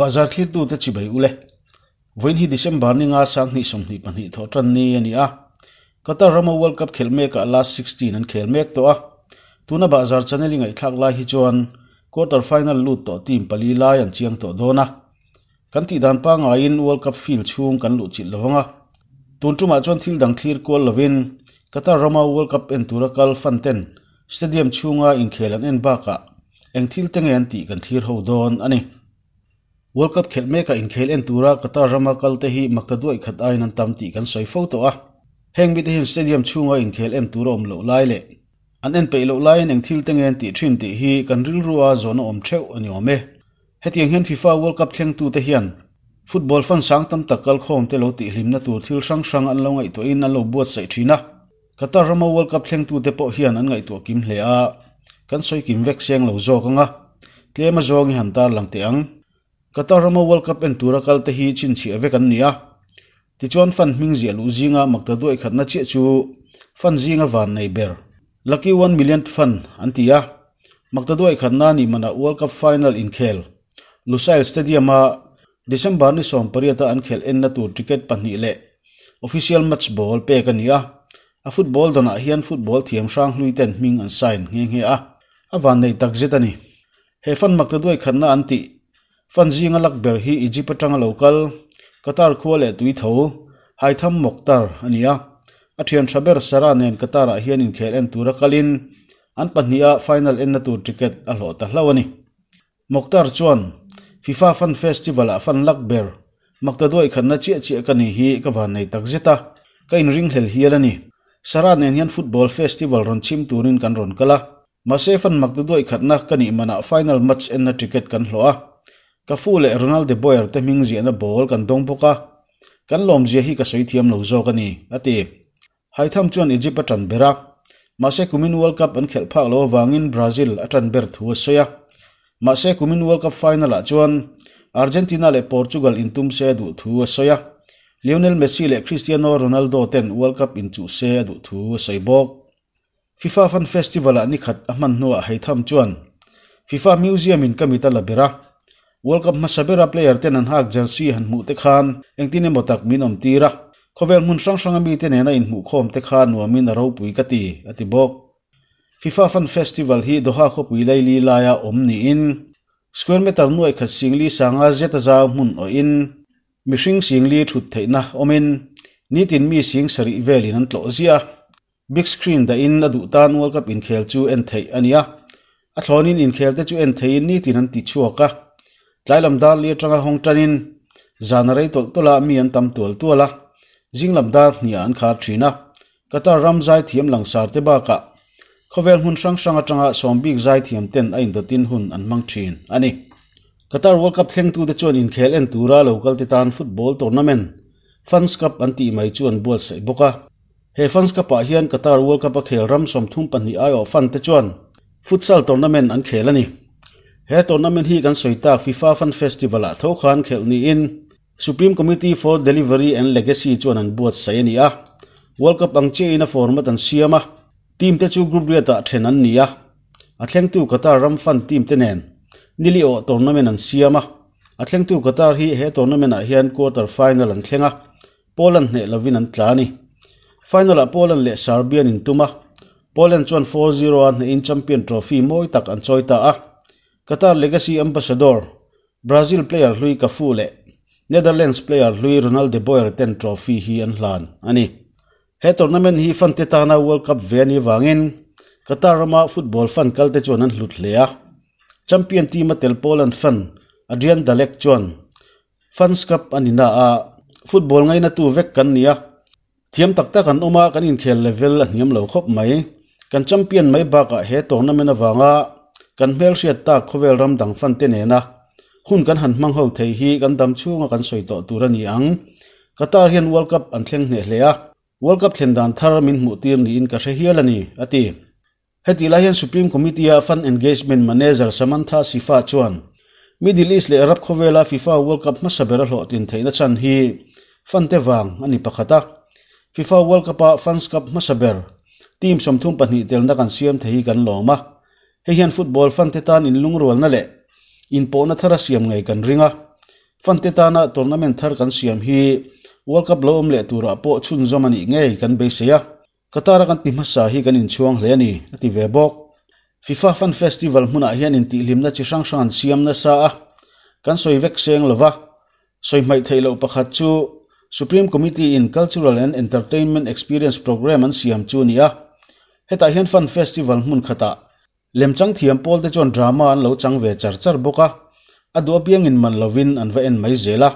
bazar thlir tu te chi bai ule voin hi december ni nga sang ni som ni pan hi tho tran ni ani a qatar rama world cup khel mek a last 16 an khel mek to a tuna bazar channel ngai thak lai hi chuan quarter final lut to team pali lai an chiang to dona kan ti dan pa nga in world cup field chung kan lu chit lawanga tun tuma ah chuan thil dang thlir kol lovin qatar rama world cup en turakal fanten stadium chunga in khelan en baka eng thil tenge an ti kan thlir ho don ani World Cup khel meka in khel en tura kata rama kalte hi maktaduai khat ai nan tamti kan soi fo to a heng bi te hin stadium chunga in khel en tura om lo lai le an en pe lo lai neng thil teng en ti thin ti hi kan ril ruwa zona om theu ani ome hetiang hen FIFA World Cup thleng tu te hian football fan sang tam takal khom te lo ti hlim na tur thil sang sang an lo ngai to in an lo buat sai thina qatar rama world cup thleng tu te po hian an ngai to kim hle a kan soi kim vek seng lo zo kanga tlema zong hi han tar lang te ang Katarama World Cup en tura kal te hi chin chi ave kan nia. Ti chuan fan ming zia lu zinga makta duai khatna chi chu fan zinga van nei ber. Lucky 1 million fan antia. Makta duai khatna ni mana World Cup final in khel. Lusail Stadium a December ni som pariata an khel en na tur ticket panni le. Official match ball pe kan nia. A football dona ah hian football thiam sang hlui ten ming an sign nge nge a. Awan nei tak zetani. He fan makta duai khatna anti fanjing alak ber hi egypt atanga local qatar khuale tui tho hai tham moktar ania athian saber sara nen qatar a hian in khel en tura kalin an pahnia final en na tur ticket a hlo ta hlawani moktar chuan fifa fan festival a fan lak ber makta doi khanna chi chi ka ni hi ka van nei tak zeta kain ring hel hialani sara nen hian football festival ron chim tour turin kan ron kala ma se fan makta doi khatna mà mana final match en na ticket kan hlo a ka fu le Ronald de Boyer te ming zia na ball kan dong poka kan lom zia hi ka soi thiam lo zo kani ati hai tham chuan Egypt atan bera ma se kumin world cup an khel phak lo wangin Brazil atan ber thu soya ma se kumin world cup final a ah chuan Argentina le Portugal in tum se du thu soya Lionel Messi le Cristiano Ronaldo ten World Cup in chu se du thu soibok FIFA Fan Festival ani ah khat aman nuwa hai tham chuan FIFA Museum in kamita labera World Cup masabera player ten an hak jersey han mu te khan engtine motak min om tira khovel mun sang sang mi te ne na in mu khom te khan wa min ro pui ka ti ati bok FIFA fan festival hi doha kho pui lai li laya om ni in square meter noi khat singli sanga zeta za mun o in mishing singli thut theina omin nitin mi sing sari velin an tlo zia big screen da in adu tan world cup in khel chu en thei ania a thlonin in khel te chu en thei ni tin an ti chuaka tlai lam dar li atanga hong tanin zanarei tol tola ah mi an tam tol tuala ah. jing lam dar ni an kha thina ah. kata ram zai thiam lang sar te ba ka khovel hun sang sang atanga sombik zai thiam ten ain do tin hun an mang thin ani Qatar World Cup thleng tu te chuan in khel en tura local te tan football tournament Fans Cup an ti mai chuan bol sei boka he Fans Cup a hian Qatar World Cup a khel ram som thum pan ni ayo fan te chuan futsal tournament an khel ani he tournament hi kan soitak fifa fan festival a ah tho khan khelni in supreme committee for delivery and legacy chuan an buat sai ani a world cup ang che in a format an siam a team te chu group reta ah then an nia a thleng tu qatar ram fan team te nen nili o tournament an siam a a thleng tu qatar hi he tournament a ah hian quarter final an thlenga poland ne lovin an tlani final a poland le serbian in tuma poland chuan 4-0 an in champion trophy moi tak an ta a Qatar legacy ambassador Brazil player Rui Cafule Netherlands player Luis Ronaldo Boyer Boer ten trophy hi an hlan ani he tournament hi fan te tana world cup ve ni wangin Qatar ma football fan kalte chuan an hlut hle a champion team atel Poland fan Adrian Dalek chuan fans cup anina a football ngay na tu vek kan nia thiam takta kan oma kan in khel level a hniam lo khop mai kan champion mai baka he tournament awanga กันเมลเสียตาคเวลรัมดังฟันเตเนนะคุ่นกันหันมังเฮาเทฮีกันดำชูงกันสวยต่อตัรนียังกตาเฮียนวอลกับอันเคีงเนเลียวอลกับเทนดานทารมินมุตีนีอินกัเชียลนีอตีเฮติลาเฮียนสุพรีมคอมมิตี้อาฟันเอนเกจเมนต์มาเนเจอร์สมันธาซิฟาชวนมิดิลิสเลอรับคเวลาฟีฟาวอลกับมาสเบรลโลตินเทนัชันฮีฟันเตวังอันนี้ปะคตาฟีฟาวอลกับฟันส์กับมาสเบรทีมสมทุ่มปนิเดลนักกันเซียมเทฮีกันหลอมา hei hian football fan te tan in lung rual na le in pawna thara siam ngai kan ringa fan te na ah tournament thar kan siam hi world cup lo om le tura ah po chun zomani ngei kan be seya katara kan ti masa hi kan in chuang hle ani ati ve bok fifa fan festival hmuna ah hian in ti hlimna chi hrang hrang siam na sa a kan soi vek seng lova soi mai thailo pakhat chu Supreme Committee in Cultural and Entertainment Experience Program an siam chu nia heta hian fan festival hmun khata lemchang thiam pol te chon drama an lo chang ve char char boka adu apiang in man lovin an ve en mai zela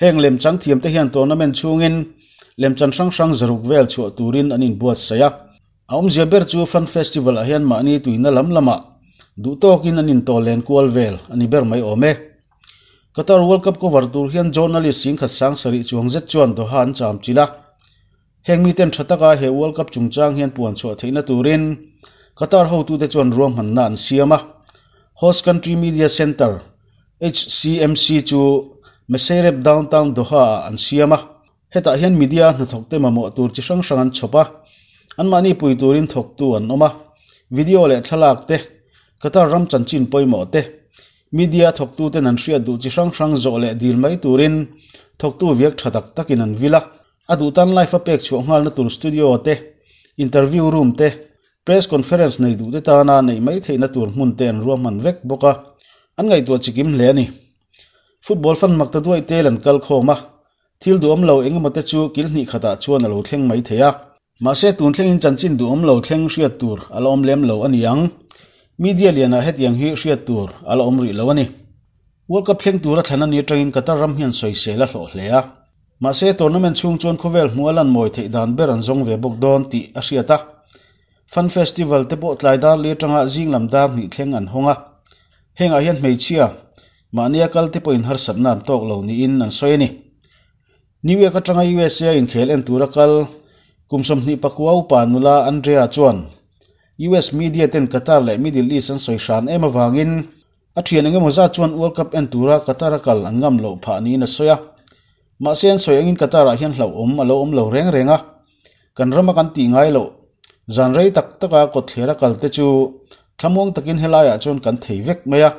heng lemchang thiam te hian tournament chungin lemchan sang sang zaruk vel chu turin an in buat saya aum zeber chu fan festival a hian ma ni tuina lam lama du tokin an in to len kual vel ani ber mai ome qatar world cup ko vartur hian journalist sing khat sang sari chuang zet chuan do han cham chila heng mi ten thataka he world cup chung chungchang hian puan chaw theina turin Qatar ho tu te chuan ruam han na an siama host country media center HCMC chu Meserep downtown Doha an siama heta hian media na thokte ma mo tur chi sang sang an chopa an mani pui turin thok tu an oma video le thalak te Qatar ram chan chín poi mo te media thok tu ten an hria du chi sang sang zo le dil mai turin thok tu viak thatak takin an vila adu tan life apek chu ngal na tur studio te interview room te press conference nei du de ta na nei mai theina tur mun ten ruam man vek boka an ngai tu chikim le ni football fan makta duai te lan kal khoma thil du om lo engma te chu kil ni khata chuan lo thleng mai theya ma se tun thleng in chan chin du om lo thleng hria tur ala om lem lo ani yang media liana à het yang hi hria tur ala à om ri lo ani world cup thleng tur a thana ni train qatar ram hian soi se la hlo hleya ma se tournament chung chuan khovel mualan moi thei dan beran zong ve bok don ti a hriata fan festival te pawh tlai dar li tanga jinglam dar hnih thleng an honga hengah hian hmeichhia mania kal te pawh in har satna an tawk lo ni in an soi ni new york atanga usa in khel en tura kal kumsom hnih pakuau panula andrea chuan us media ten qatar le middle east an soi shan em awangin athian enge moza chuan world cup en tura qatar kal angam lo pha ni na soya ma sen soyang in qatar a ah hian hlo om alo om lo reng renga kan rama kan ti ngai lo zanrei tak taka ko thlera kalte chu thlamuang takin helaiah chuan kan thei vek mai a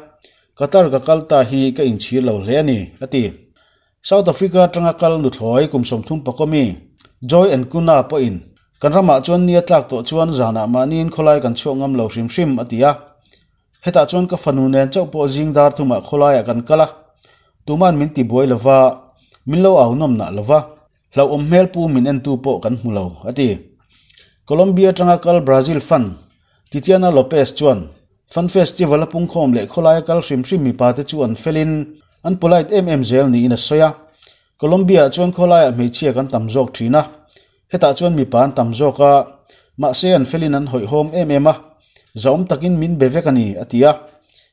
qatar ka kalta hi ka inchhi lo hle ani ati south africa tanga kal nu thloi kum som thum pakomi joy and kuna po in kan rama chuan nia tlak to chuan zana ma ni in kholai kan chungam lo hrim hrim atia heta chuan ka fanu nen chau po jingdar thuma kholai kan kala tuman min ti boi lova min lo au nom na lova lo om hel pu min en tu po kan hu lo ati Colombia tranga kal Brazil fan Titiana Lopez chuan fan festival pung khom le kholai kal shrim shrim mi pa te chuan felin an polite mm zel ni in a soya Colombia chuan kholai mei chia kan tam jok thina heta chuan mi pan tam joka ma se an felin an hoi hom em em a zaum takin min bevekani atia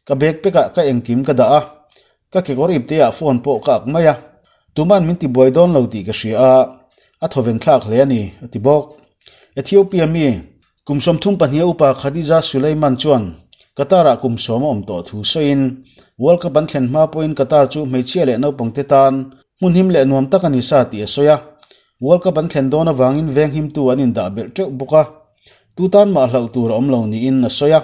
ka bek peka ka engkim ka daa ka ke gorib te a phone po ka maya tuman min ti boy don lo ti ka shia a thoven thlak le ani ti bok Ethiopia mi kumsom thum panhia upa Khadija Suleiman chuan Qatar ah kumsom om to thu soin World Cup an thlen ma point Qatar chu meichia le no pongte tan mun him le nuam takani sa ti soya World Cup an thlen dona wangin veng him tu an in da bel teu buka tu tan ma hlau tur om lo ni in na soya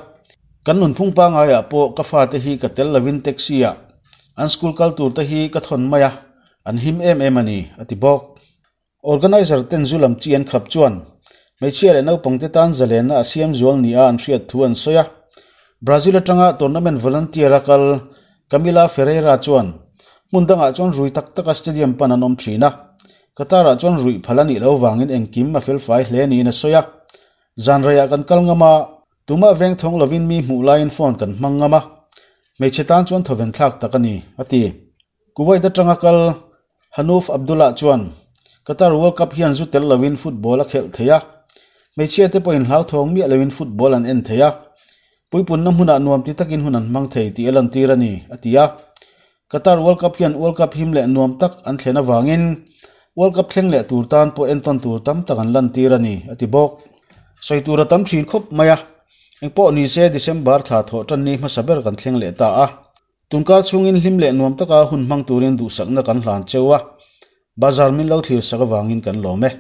kan nun phung pa nga ya po ka fa te hi ka tel lavin taxi an school culture te hi ka thon maya an him em em ani ati bok organizer ten zulam chi an khap chuan mấy chia Malaysia le naupang te tan zalena asiam zual ni an hriat thuan soya Brazil atanga tournament volunteer Rakal Camila Ferreira chuan mundanga chuan rui tak taka stadium pananom thina Qatar chuan rui phalani lo wangin engkim Kim fel fai hle ni na soya zanraya kan Ngama, tuma veng thong lovin mi mu lain phone kan mangama me chetan chuan thoven thlak takani ati kuwait atanga kal Hanuf Abdullah chuan Qatar World Cup hian zu tel lovin football khel theya Meichia te point lau thong mi alawin football an en theya. Puipun na huna nuam ti takin hunan mang thei ti elan tirani atia. Qatar World Cup kian World Cup him le nuam tak an thlena wangin. World Cup thleng le tur tan po en ton tur tam tak an lan tirani ati bok. Soi tur tam thin khop maya. Eng po ni se December tha tho tan ni ma saber kan thleng le ta a. Tunkar chungin him le nuam taka hun mang turin du sakna kan hlan chewa. Bazar min lo thir saka wangin kan lome.